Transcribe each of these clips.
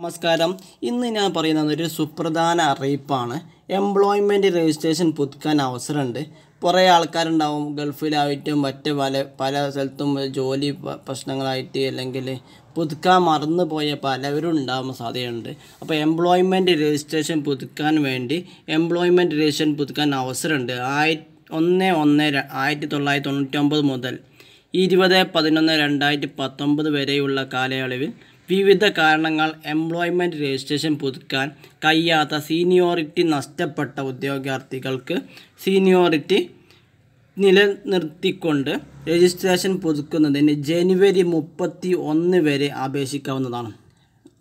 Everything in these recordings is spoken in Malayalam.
നമസ്കാരം ഇന്ന് ഞാൻ പറയുന്നത് ഒരു സുപ്രധാന അറിയിപ്പാണ് എംപ്ലോയ്മെൻറ്റ് രജിസ്ട്രേഷൻ പുതുക്കാൻ അവസരമുണ്ട് കുറേ ആൾക്കാരുണ്ടാവും ഗൾഫിലായിട്ടും മറ്റ് പല പല സ്ഥലത്തും ജോലി പ്രശ്നങ്ങളായിട്ട് അല്ലെങ്കിൽ പുതുക്കാൻ മറന്നു പോയ പലവരും ഉണ്ടാകുന്ന സാധ്യതയുണ്ട് അപ്പോൾ എംപ്ലോയ്മെൻറ്റ് രജിസ്ട്രേഷൻ പുതുക്കാൻ വേണ്ടി എംപ്ലോയ്മെൻറ്റ് രജിസ്ട്രേഷൻ പുതുക്കാൻ അവസരമുണ്ട് ആയി ഒന്ന് ഒന്ന് ആയിരത്തി തൊള്ളായിരത്തി തൊണ്ണൂറ്റൊമ്പത് മുതൽ ഇരുപത് പതിനൊന്ന് രണ്ടായിരത്തി പത്തൊമ്പത് വരെയുള്ള കാലയളവിൽ വിവിധ കാരണങ്ങൾ എംപ്ലോയ്മെൻറ്റ് രജിസ്ട്രേഷൻ പുതുക്കാൻ കഴിയാത്ത സീനിയോറിറ്റി നഷ്ടപ്പെട്ട ഉദ്യോഗാർത്ഥികൾക്ക് സീനിയോറിറ്റി നിലനിർത്തിക്കൊണ്ട് രജിസ്ട്രേഷൻ പുതുക്കുന്നതിന് ജനുവരി മുപ്പത്തി ഒന്ന് വരെ അപേക്ഷിക്കാവുന്നതാണ്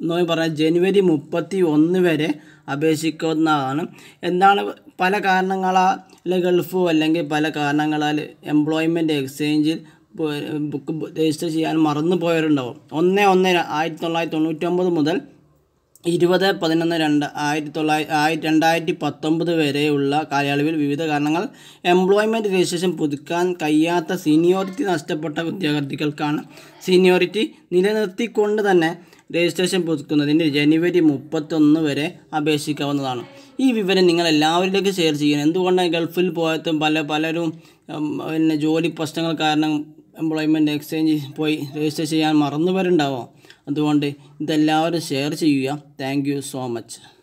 എന്ന് പറഞ്ഞാൽ ജനുവരി മുപ്പത്തി ഒന്ന് വരെ അപേക്ഷിക്കുന്നതാണ് എന്താണ് പല കാരണങ്ങളാൽ ഗൾഫോ അല്ലെങ്കിൽ പല കാരണങ്ങളാൽ എംപ്ലോയ്മെൻറ്റ് എക്സ്ചേഞ്ചിൽ ബുക്ക് രജിസ്റ്റർ ചെയ്യാൻ മറന്നു പോയവരുണ്ടാവും ഒന്ന് ഒന്ന് ആയിരത്തി തൊള്ളായിരത്തി തൊണ്ണൂറ്റൊമ്പത് മുതൽ ഇരുപത് പതിനൊന്ന് രണ്ട് ആയിരത്തി തൊള്ളായിരത്തി രണ്ടായിരത്തി പത്തൊമ്പത് വരെയുള്ള കാലയളവിൽ വിവിധ കാരണങ്ങൾ എംപ്ലോയ്മെൻറ്റ് രജിസ്ട്രേഷൻ പുതുക്കാൻ കഴിയാത്ത സീനിയോറിറ്റി നഷ്ടപ്പെട്ട വിദ്യാർത്ഥികൾക്കാണ് സീനിയോറിറ്റി നിലനിർത്തിക്കൊണ്ട് തന്നെ രജിസ്ട്രേഷൻ പുതുക്കുന്നതിന് ജനുവരി മുപ്പത്തൊന്ന് വരെ അപേക്ഷിക്കാവുന്നതാണ് ഈ വിവരം നിങ്ങൾ എല്ലാവരിലേക്കും ഷെയർ ചെയ്യണം എന്തുകൊണ്ടാണ് ഗൾഫിൽ പോയത്തും പല പലരും പിന്നെ ജോലി പ്രശ്നങ്ങൾ കാരണം എംപ്ലോയ്മെൻറ്റ് എക്സ്ചേഞ്ച് പോയി രജിസ്റ്റർ ചെയ്യാൻ മറന്നു വരുന്നുണ്ടാവാം അതുകൊണ്ട് ഇതെല്ലാവരും ഷെയർ ചെയ്യുക താങ്ക് സോ മച്ച്